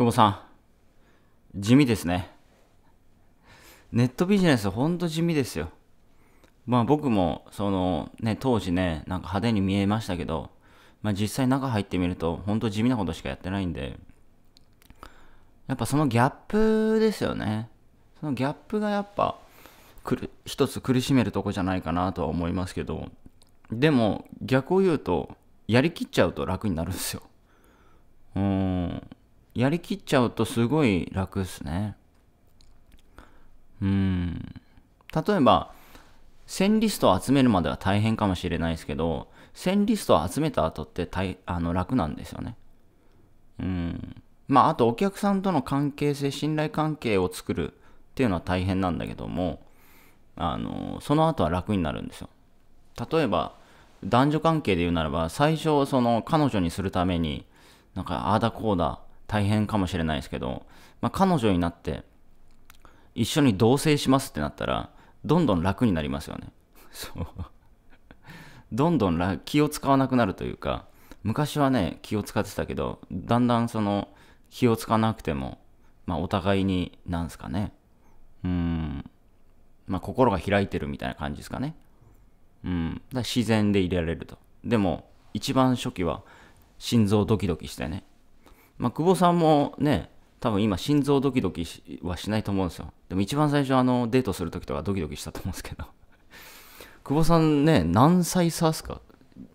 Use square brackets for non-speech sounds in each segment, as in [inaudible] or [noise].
久保さん、地味ですね。ネットビジネスほんと地味ですよ。まあ僕も、そのね、当時ね、なんか派手に見えましたけど、まあ実際中入ってみると、ほんと地味なことしかやってないんで、やっぱそのギャップですよね。そのギャップがやっぱ、一つ苦しめるとこじゃないかなとは思いますけど、でも逆を言うと、やりきっちゃうと楽になるんですよ。うん。やりきっちゃうとすごい楽っすね。うん。例えば、線リストを集めるまでは大変かもしれないですけど、線リストを集めた後って大あの楽なんですよね。うん。まあ、あとお客さんとの関係性、信頼関係を作るっていうのは大変なんだけども、あの、その後は楽になるんですよ。例えば、男女関係で言うならば、最初、その、彼女にするために、なんか、ああだこうだ、大変かもしれないですけど、まあ、彼女になって一緒に同棲しますってなったらどんどん楽になりますよね [laughs] そうどんどん気を使わなくなるというか昔はね気を使ってたけどだんだんその気を使わなくても、まあ、お互いになんすかねうんまあ心が開いてるみたいな感じですかねうんだ自然でいられるとでも一番初期は心臓ドキドキしてねまあ、久保さんもね、多分今心臓ドキドキはしないと思うんですよ。でも一番最初あのデートするときとかドキドキしたと思うんですけど。[laughs] 久保さんね、何歳差ですか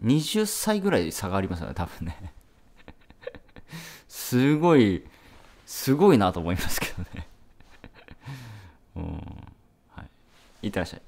?20 歳ぐらい差がありますよね、多分ね。[laughs] すごい、すごいなと思いますけどね。[laughs] うん。はい。いってらっしゃい。